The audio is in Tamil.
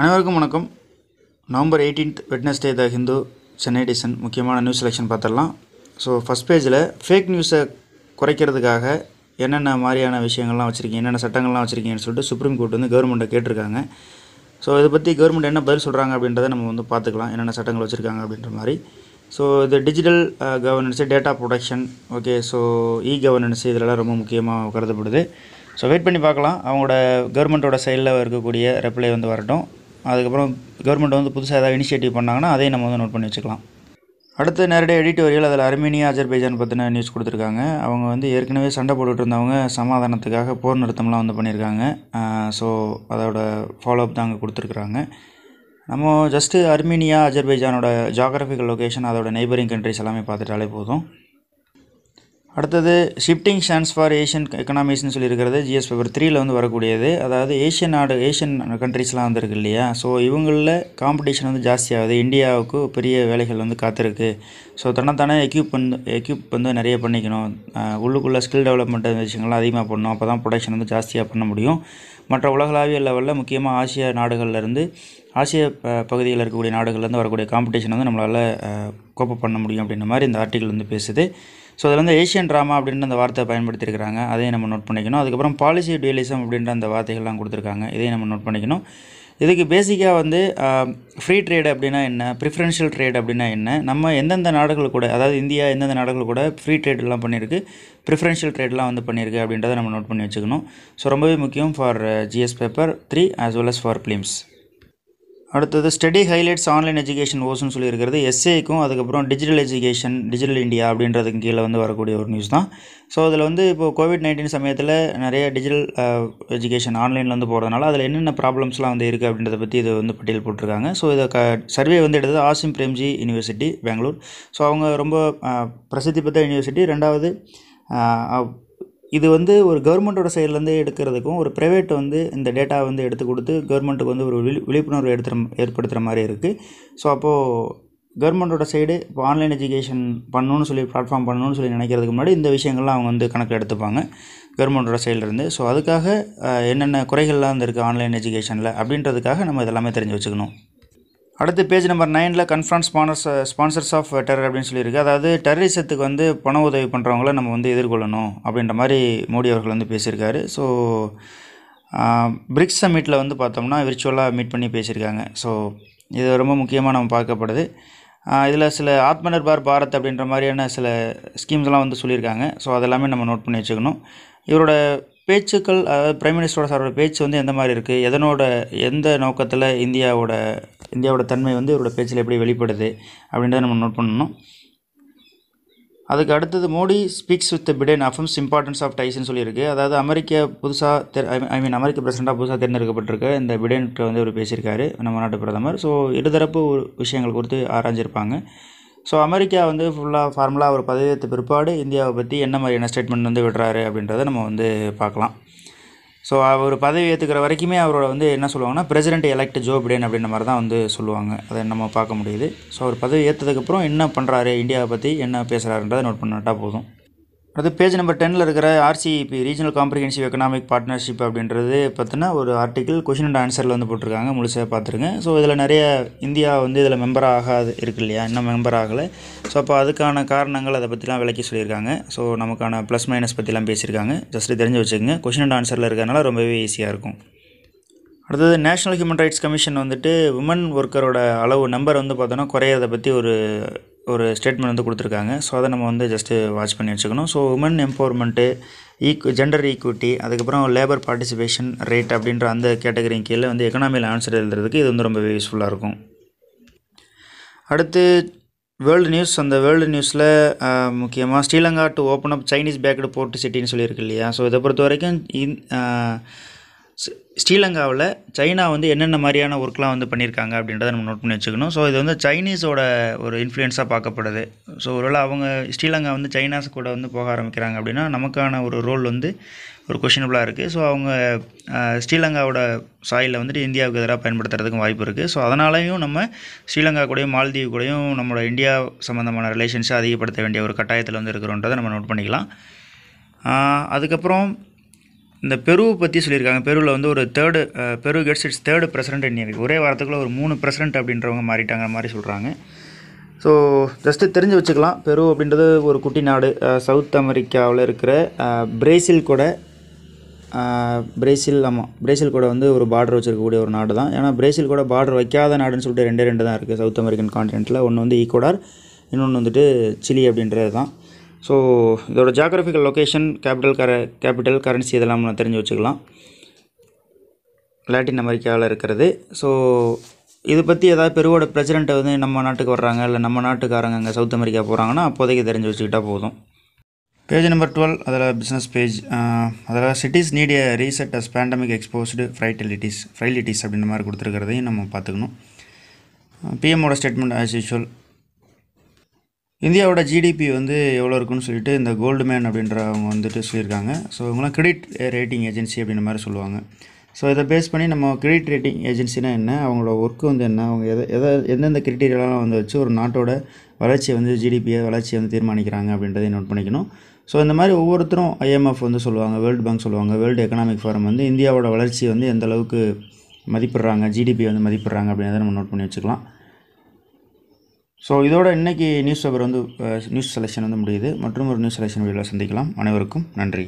அனைவருக்கும் வணக்கம் November eighteenth Wednesday the Hindu Chennai edition முக்கியமான நியூஸ் செலெக்ஷன் பார்த்துடலாம் ஸோ ஃபஸ்ட் பேஜில் ஃபேக் நியூஸை குறைக்கிறதுக்காக என்னென்ன மாதிரியான விஷயங்கள்லாம் வச்சுருக்கீங்க என்னென்ன சட்டங்கள்லாம் வச்சுருக்கீங்கன்னு சொல்லிட்டு சுப்ரீம் கோர்ட் வந்து கவர்மெண்ட்டை கேட்டிருக்காங்க ஸோ இதை பற்றி கவர்மெண்ட் என்ன பதில் சொல்கிறாங்க அப்படின்றத நம்ம வந்து பார்த்துக்கலாம் என்னென்ன சட்டங்கள் வச்சுருக்காங்க அப்படின்ற மாதிரி ஸோ இது digital governance data protection okay so e governance இதிலலாம் ரொம்ப முக்கியமாக கருதப்படுது ஸோ வெயிட் பண்ணி பார்க்கலாம் அவங்களோட கவர்மெண்ட்டோட சைடில் இருக்கக்கூடிய ரெப்ளை வந்து வரட்டும் அதுக்கப்புறம் கவர்மெண்ட் வந்து புதுசாக ஏதாவது இனிஷியேட்டிவ் பண்ணாங்கன்னா அதையும் நம்ம வந்து நோட் பண்ணி வச்சுக்கலாம் அடுத்த நேரடியாக எடிட்டோரியல் அதில் அர்மீனியா அஜர்பைஜான் பற்றின நியூஸ் கொடுத்துருக்காங்க அவங்க வந்து ஏற்கனவே சண்டை போட்டுட்டு இருந்தவங்க சமாதானத்துக்காக போர் நிறுத்தம்லாம் வந்து பண்ணியிருக்காங்க ஸோ அதோட ஃபாலோஅப் தான் அங்கே கொடுத்துருக்குறாங்க நம்ம ஜஸ்ட்டு அர்மீனியா அஜர்பைஜானோட ஜாகிரபிக்கல் லொக்கேஷன் அதோட நெய்பரிங் கண்ட்ரிஸ் எல்லாமே பார்த்துட்டாலே போதும் அடுத்தது ஷிஃப்டிங் சான்ஸ் ஃபார் ஏஷியன் எக்கனாமிஸ்ன்னு சொல்லியிருக்கிறது ஜிஎஸ் பேப்பர் த்ரீயில் வந்து வரக்கூடியது அதாவது ஏஷியன் நாடு ஏஷியன் கண்ட்ரிஸ்லாம் வந்துருக்கு இல்லையா ஸோ இவங்களில் காம்படிஷன் வந்து ஜாஸ்தியாகுது இந்தியாவுக்கு பெரிய வேலைகள் வந்து காத்திருக்கு ஸோ தனத்தானே எக்யூப் வந்து எக்யூப் வந்து நிறைய பண்ணிக்கணும் உள்ளுக்குள்ளே ஸ்கில் டெவலப்மெண்ட் விஷயங்கள்லாம் அதிகமாக பண்ணணும் அப்போ தான் ப்ரொடக்ஷன் வந்து ஜாஸ்தியாக பண்ண முடியும் மற்ற உலகளாவிய லெவலில் முக்கியமாக ஆசிய நாடுகள்லேருந்து ஆசிய பகுதியில் இருக்கக்கூடிய நாடுகள்லேருந்து வரக்கூடிய காம்படிஷன் வந்து நம்மளால் கோப்பப் பண்ண முடியும் அப்படின்ற மாதிரி இந்த ஆர்டிக்கல் வந்து பேசுது ஸோ அதில் வந்து ஏஷியன் ட்ராமா அப்படின்ற அந்த வார்த்தை பயன்படுத்தியிருக்கிறாங்க அதையும் நம்ம நோட் பண்ணிக்கணும் அதுக்கப்புறம் பாலிசி டியலிசம் அப்படின்ற அந்த வார்த்தைகள்லாம் கொடுத்துருக்காங்க இதையும் நம்ம நோட் பண்ணிக்கணும் இதுக்கு பேசிக்காக வந்து ஃப்ரீ ட்ரேட் அப்படின்னா என்ன ப்ரிஃபரன்ஷியல் ட்ரேட் அப்படின்னா என்ன நம்ம எந்தெந்த நாடுகள் கூட அதாவது இந்தியா எந்தெந்த நாடுகள் கூட ஃப்ரீ ட்ரேடெல்லாம் பண்ணியிருக்கு ப்ரிஃபரன்ஷியல் ட்ரேட்லாம் வந்து பண்ணியிருக்கு அப்படின்றத நம்ம நோட் பண்ணி வச்சுக்கணும் ஸோ ரொம்பவே முக்கியம் for GS paper three as well as for prelims அடுத்தது ஸ்டடி ஹைலைட்ஸ் ஆன்லைன் எஜுகேஷன் ஓஸ்ன்னு சொல்லியிருக்கிறது எஸ்ஏக்கும் அதுக்கப்புறம் டிஜிட்டல் எஜுகேஷன் டிஜிட்டல் இந்தியா அப்படின்றதுக்கு கீழே வந்து வரக்கூடிய ஒரு நியூஸ் தான் ஸோ அதில் வந்து இப்போது கோவிட் நைன்டீன் சமயத்தில் நிறைய டிஜிட்டல் எஜுகேஷன் ஆன்லைனில் வந்து போகிறதுனால அதில் என்னென்ன ப்ராப்ளம்ஸ்லாம் வந்து இருக்குது அப்படின்றத பற்றி இது வந்து பட்டியல் போட்டிருக்காங்க ஸோ இதை க சர்வே வந்து எடுத்தது ஆசிம் பிரேம்ஜி யூனிவர்சிட்டி பெங்களூர் ஸோ அவங்க ரொம்ப uh, பிரசித்தி பெற்ற யூனிவர்சிட்டி ரெண்டாவது uh, இது வந்து ஒரு கவர்மெண்ட்டோட சைட்லேருந்து எடுக்கிறதுக்கும் ஒரு ப்ரைவேட் வந்து இந்த டேட்டா வந்து எடுத்து கொடுத்து கவர்மெண்ட்டுக்கு வந்து ஒரு விழி விழிப்புணர்வு எடுத்துற ஏற்படுத்துகிற மாதிரி இருக்குது ஸோ அப்போது கவர்மெண்ட்டோட சைடு இப்போ ஆன்லைன் எஜுகேஷன் பண்ணணும்னு சொல்லி பிளாட்ஃபார்ம் பண்ணணும்னு சொல்லி நினைக்கிறதுக்கு முன்னாடி இந்த விஷயங்கள்லாம் அவங்க வந்து கணக்கில் எடுத்துப்பாங்க கவர்மெண்ட்டோட சைட்லேருந்து ஸோ அதுக்காக என்னென்ன குறைகள்லாம் இருந்திருக்கு ஆன்லைன் எஜுகேஷனில் அப்படின்றதுக்காக நம்ம இதெல்லாமே தெரிஞ்சு வச்சுக்கணும் அடுத்து பேஜ் நம்பர் நைனில் conference sponsors sponsors of terror அப்படின்னு சொல்லியிருக்கு அதாவது டெரரிசத்துக்கு வந்து பண உதவி பண்ணுறவங்கள நம்ம வந்து எதிர்கொள்ளணும் அப்படின்ற மாதிரி மோடி அவர்கள் வந்து பேசியிருக்காரு ஸோ பிரிக்ஸ் சமிட்டில் வந்து பார்த்தோம்னா விர்ச்சுவலாக மீட் பண்ணி பேசியிருக்காங்க ஸோ இது ரொம்ப முக்கியமாக நம்ம பார்க்கப்படுது இதில் சில ஆத்ம நிர்பார் பாரத் அப்படின்ற மாதிரியான சில ஸ்கீம்ஸ்லாம் வந்து சொல்லியிருக்காங்க ஸோ அதெல்லாமே நம்ம நோட் பண்ணி வச்சுக்கணும் இவரோட பேச்சுக்கள் அதாவது பிரைம் மினிஸ்டரோட சாரோட பேச்சு வந்து எந்த மாதிரி இருக்குது எதனோட எந்த நோக்கத்தில் இந்தியாவோட இந்தியாவோட தன்மை வந்து இவரோட பேச்சில் எப்படி வெளிப்படுது அப்படின்றத நம்ம நோட் பண்ணணும் அதுக்கு அடுத்தது Modi speaks with Biden affirms importance of டைஸ்ன்னு சொல்லியிருக்கு அதாவது அமெரிக்க புதுசாக தெர் ஐ மீன் அமெரிக்க பிரசிடண்டாக புதுசாக தேர்ந்தெடுக்கப்பட்டிருக்க இந்த பிடேன்கிட்ட வந்து இவர் பேசியிருக்காரு நம்ம நாட்டு பிரதமர் ஸோ இருதரப்பு விஷயங்கள் குறித்து ஆராய்ஞ்சிருப்பாங்க ஸோ அமெரிக்கா வந்து ஃபுல்லாக ஃபார்முலா அவர் பதவியேற்ற பிற்பாடு இந்தியாவை பற்றி என்ன மாதிரியான ஸ்டேட்மெண்ட் வந்து விடுறாரு அப்படின்றத நம்ம வந்து பார்க்கலாம் ஸோ அவர் பதவி ஏற்றுக்கிற வரைக்குமே அவரோட வந்து என்ன சொல்லுவாங்கன்னா பிரசிடென்ட் எலெக்ட் ஜோ பிடேன் அப்படின்ற மாதிரி தான் வந்து சொல்லுவாங்க அதை நம்ம பார்க்க முடியுது ஸோ அவர் பதவி ஏற்றதுக்கப்புறம் என்ன பண்ணுறாரு இந்தியாவை பற்றி என்ன பேசுகிறாருன்றதை நோட் பண்ணிட்டால் போதும் அது பேஜ் நம்பர் டெனில் இருக்கிற RCEP regional comprehensive economic partnership அப்படின்றது பார்த்தினா ஒரு ஆர்டிக்கிள் கொஷின் அண்ட் ஆன்சரில் வந்து போட்டிருக்காங்க முழுசாக பார்த்துருங்க ஸோ இதில் நிறைய இந்தியா வந்து இதில் மெம்பர் ஆகாது இருக்கு இல்லையா இன்னும் மெம்பர் ஆகலை ஸோ அப்போ அதுக்கான காரணங்கள் அதை பற்றிலாம் விளக்கி சொல்லியிருக்காங்க ஸோ நமக்கான ப்ளஸ் மைனஸ் பற்றிலாம் பேசியிருக்காங்க ஜஸ்ட் தெரிஞ்சு வச்சுக்கோங்க கொஷின் அண்ட் ஆன்சரில் இருக்கிறனால ரொம்பவே ஈஸியாக இருக்கும் அடுத்தது நேஷனல் ஹியூமன் ரைட்ஸ் கமிஷன் வந்துட்டு உமன் ஒர்க்கரோட அளவு நம்பர் வந்து பார்த்தோன்னா குறையிறத பற்றி ஒரு ஒரு ஸ்டேட்மெண்ட் வந்து கொடுத்துருக்காங்க ஸோ அதை நம்ம வந்து ஜஸ்ட்டு வாட்ச் பண்ணி வச்சுக்கணும் ஸோ உமன் எம்பவர்மெண்ட்டு ஈக்கு ஜெண்டர் ஈக்குவிட்டி அதுக்கப்புறம் லேபர் பார்ட்டிசிபேஷன் ரேட் அப்படின்ற அந்த கேட்டகரி கீழே வந்து எக்கனாமியில் ஆன்சர் எழுதுறதுக்கு இது வந்து ரொம்பவே யூஸ்ஃபுல்லாக இருக்கும் அடுத்து வேர்ல்டு நியூஸ் அந்த வேர்ல்டு நியூஸில் முக்கியமாக Sri Lanka to open up Chinese backed port சிட்டின்னு சொல்லியிருக்கு இல்லையா ஸோ இதை பொறுத்த வரைக்கும் இன் ஸ்ரீலங்காவில் சைனா வந்து என்னென்ன மாதிரியான ஒர்க்லாம் வந்து பண்ணியிருக்காங்க அப்படின்றத நம்ம நோட் பண்ணி வச்சுக்கணும் ஸோ இது வந்து சைனீஸோட ஒரு இன்ஃப்ளூயன்ஸாக பார்க்கப்படுது ஸோ ஒருவேளை அவங்க ஸ்ரீலங்கா வந்து சைனாஸ் கூட வந்து போக ஆரம்பிக்கிறாங்க அப்படின்னா நமக்கான ஒரு ரோல் வந்து ஒரு கொஷினபிளாக இருக்குது ஸோ அவங்க ஸ்ரீலங்காவோட சாயில் வந்துட்டு இந்தியாவுக்கு எதிராக பயன்படுத்துறதுக்கும் வாய்ப்பு இருக்குது ஸோ அதனாலையும் நம்ம ஸ்ரீலங்கா கூடயும் மால்தீவு கூடயும் நம்மளோட இந்தியா சம்மந்தமான ரிலேஷன்ஸை அதிகப்படுத்த வேண்டிய ஒரு கட்டாயத்தில் வந்து இருக்கிறோன்றதை நம்ம நோட் பண்ணிக்கலாம் அதுக்கப்புறம் இந்த பெருவை பற்றி சொல்லியிருக்காங்க பெருவில் வந்து ஒரு தேர்டு பெரு கெட்ஸ் இட்ஸ் தேர்டு பிரசிடென்ட் இன்னைக்கு ஒரே வாரத்துக்குள்ளே ஒரு மூணு பிரசிடண்ட் அப்படின்றவங்க மாறிட்டாங்க மாதிரி சொல்கிறாங்க ஸோ ஜஸ்ட்டு தெரிஞ்சு வச்சுக்கலாம் பெரு அப்படின்றது ஒரு குட்டி நாடு சவுத் அமெரிக்காவில் இருக்கிற பிரேசில் கூட பிரேசில் ஆமாம் பிரேசில் கூட வந்து ஒரு பார்டர் வச்சுருக்கக்கூடிய ஒரு நாடு தான் ஏன்னா பிரேசில் கூட பார்டர் வைக்காத நாடுன்னு சொல்லிட்டு ரெண்டே ரெண்டு தான் இருக்குது சவுத் அமெரிக்கன் கான்டினென்ட்டில் ஒன்று வந்து ஈக்குவடார் இன்னொன்று வந்துட்டு சிலி அப்படின்றது தான் ஸோ இதோட ஜாகிரபிக்கல் லொக்கேஷன் கேபிட்டல் கர கேபிட்டல் கரன்சி இதெல்லாம் நம்ம தெரிஞ்சு வச்சுக்கலாம் லாட்டின் அமெரிக்காவில் இருக்கிறது ஸோ இதை பற்றி ஏதாவது பெருவோட பிரசிடெண்ட்டை வந்து நம்ம நாட்டுக்கு வர்றாங்க இல்லை நம்ம நாட்டுக்காரங்க அங்கே சவுத் அமெரிக்கா போகிறாங்கன்னா அப்போதைக்கு தெரிஞ்சு வச்சுக்கிட்டால் போதும் பேஜ் நம்பர் டுவெல் அதில் பிஸ்னஸ் பேஜ் அதில் சிட்டிஸ் நீடிய reset as pandemic exposed fragilities fragilities அப்படின்ற மாதிரி கொடுத்துருக்கிறதையும் நம்ம பார்த்துக்கணும் பிஎம்மோட ஸ்டேட்மெண்ட் ஆஸ் யூஷுவல் இந்தியாவோட ஜிடிபி வந்து எவ்வளோ இருக்குன்னு சொல்லிட்டு இந்த கோல்டு மேன் அப்படின்றவங்க வந்துட்டு சொல்லியிருக்காங்க ஸோ இவங்களாம் கிரெடிட் ரேட்டிங் ஏஜென்சி அப்படின்ற மாதிரி சொல்லுவாங்க ஸோ இதை பேஸ் பண்ணி நம்ம கிரெடிட் ரேட்டிங் ஏஜென்சினா என்ன அவங்களோட ஒர்க்கு வந்து என்ன அவங்க எதை எதை எந்தெந்த கிரிட்டீரியாலாம் வந்து வச்சு ஒரு நாட்டோட வளர்ச்சியை வந்து ஜிடிபியை வளர்ச்சியை வந்து தீர்மானிக்கிறாங்க அப்படின்றதை நோட் பண்ணிக்கணும் ஸோ இந்த மாதிரி ஒவ்வொருத்தரும் ஐஎம்எஃப் வந்து சொல்லுவாங்க வேர்ல்டு பேங்க் சொல்லுவாங்க வேர்ல்டு எக்கனாமிக் ஃபோரம் வந்து இந்தியாவோட வளர்ச்சி வந்து எந்த அளவுக்கு மதிப்பிடுறாங்க ஜிடிபி வந்து மதிப்பிடுறாங்க அப்படின்றத நம்ம நோட் பண்ணி வச்சுக்கலாம் ஸோ இதோட இன்றைக்கி நியூஸ் பேப்பர் வந்து நியூஸ் uh, செலெக்ஷன் வந்து முடியுது மற்றும் ஒரு நியூஸ் செலெக்ஷன் வீடியோவில் சந்திக்கலாம் அனைவருக்கும் நன்றி